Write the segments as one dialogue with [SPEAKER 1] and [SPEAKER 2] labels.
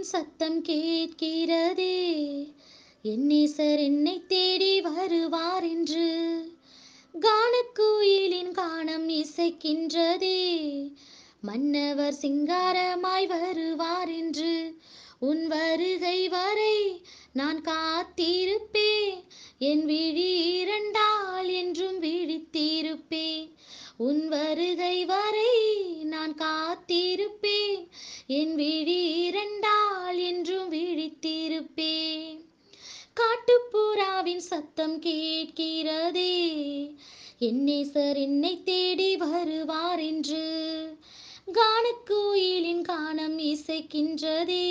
[SPEAKER 1] என் சத்தம் கேட்கிறதே என்னேசர் என்னை தேடி வருவார் என்று கானக்குயிலின் காணம் இசைக்கின்றதே மன்னவர் சிங்காரமாய் வருவார் என்று உன் வருகை வரை நான் காத்திருப்பேன் என் விழி இரண்டால் என்றும் விழித்திருப்பேன் உன் வருகை வரை நான் காத்திருப்பேன் என் விழி சத்தம் கேட்கிறதே சார் என்னை தேடி வருவார் என்று கானக்கோயிலின் கானம் இசைக்கின்றதே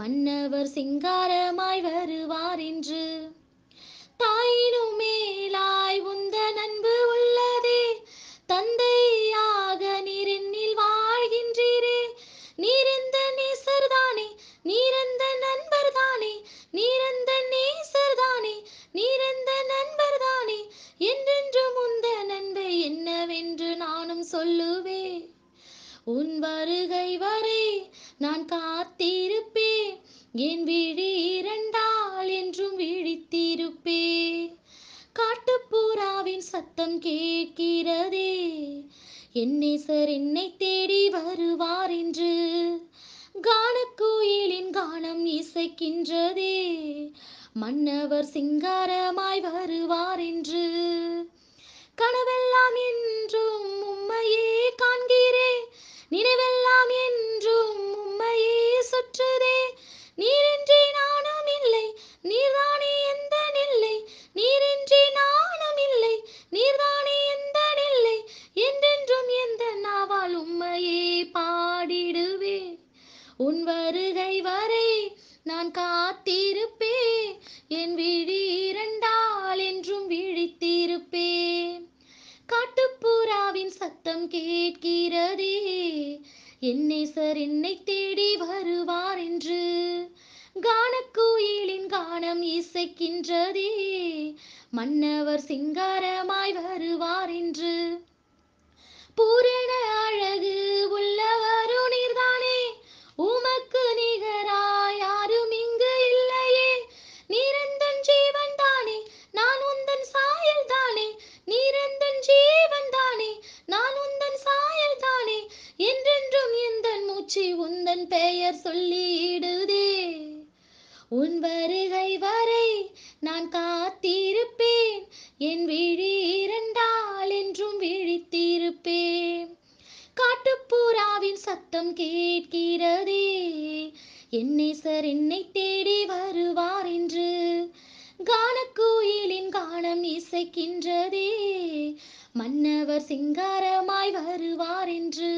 [SPEAKER 1] மன்னவர் சிங்காரமாய் வருவார் என்று தாயினும் மேலாய் உந்த நண்பு உன் வருகை வரை நான் காத்திருப்பேன் என் விழி இரண்டால் என்றும் விழித்திருப்பே காட்டுப்புறாவின் சத்தம் கேட்கிறதே என்னை சார் என்னை தேடி வருவார் என்று கானக்கோயிலின் கானம் இசைக்கின்றதே மன்னவர் சிங்காரமாய் வருவார் என்று கணவர் உன் வருகை வரை நான் காத்திருப்பேன் என் விழி இரண்டால் என்றும் விழித்திருப்பேன் காட்டுப்புறாவின் சத்தம் கேட்கிறதே என்னை சார் என்னை தேடி வருவார் என்று கானக்குயிலின் கானம் இசைக்கின்றதே மன்னவர் சிங்காரமாய் வருவார் என்று மூச்சு உந்தன் பெயர் சொல்லிடுதே உன் வருகை வரை நான் காத்திருப்பேன் என் விழி இரண்டால் என்றும் விழித்திருப்பேன் காட்டுப்புறாவின் சத்தம் கேட்கிறதே என்னை சார் என்னை தேடி வருவார் என்று கானக்கோயிலின் கானம் இசைக்கின்றதே மன்னவர் சிங்காரமாய் வருவார் என்று